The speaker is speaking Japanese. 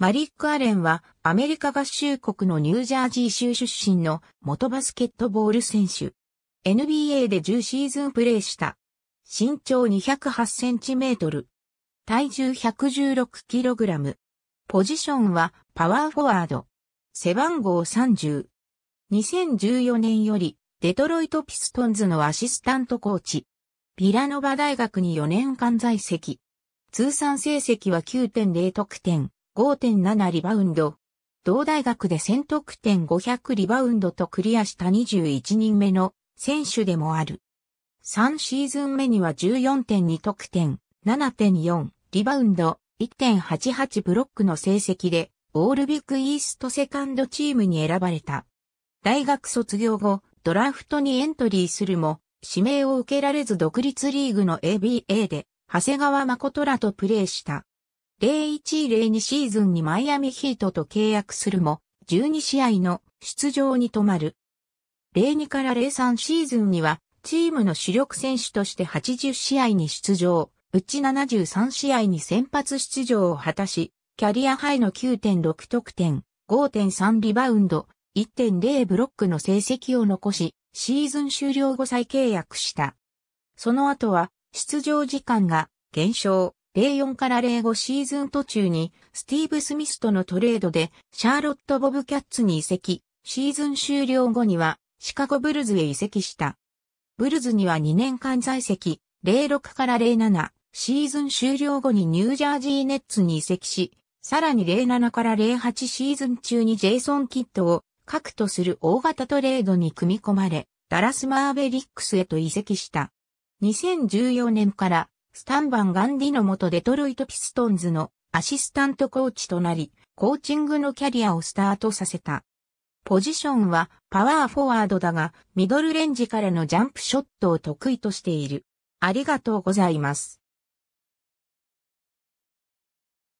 マリック・アレンはアメリカ合衆国のニュージャージー州出身の元バスケットボール選手。NBA で10シーズンプレーした。身長208センチメートル。体重116キログラム。ポジションはパワーフォワード。背番号30。2014年よりデトロイト・ピストンズのアシスタントコーチ。ビラノバ大学に4年間在籍。通算成績は9.0得点。5.7リバウンド。同大学で1000得点500リバウンドとクリアした21人目の選手でもある。3シーズン目には14.2得点、7.4リバウンド、1.88ブロックの成績で、オールビッグイーストセカンドチームに選ばれた。大学卒業後、ドラフトにエントリーするも、指名を受けられず独立リーグの ABA で、長谷川誠らとプレーした。0102シーズンにマイアミヒートと契約するも、12試合の出場に止まる。02から03シーズンには、チームの主力選手として80試合に出場、うち73試合に先発出場を果たし、キャリアハイの9.6得点、5.3リバウンド、1.0ブロックの成績を残し、シーズン終了後再契約した。その後は、出場時間が減少、04から05シーズン途中にスティーブ・スミスとのトレードでシャーロット・ボブキャッツに移籍、シーズン終了後にはシカゴ・ブルズへ移籍した。ブルズには2年間在籍、06から07、シーズン終了後にニュージャージーネッツに移籍し、さらに07から08シーズン中にジェイソン・キッドを核とする大型トレードに組み込まれ、ダラス・マーベリックスへと移籍した。2014年からスタンバン・ガンディの元デトロイト・ピストンズのアシスタントコーチとなり、コーチングのキャリアをスタートさせた。ポジションはパワーフォワードだが、ミドルレンジからのジャンプショットを得意としている。ありがとうございます。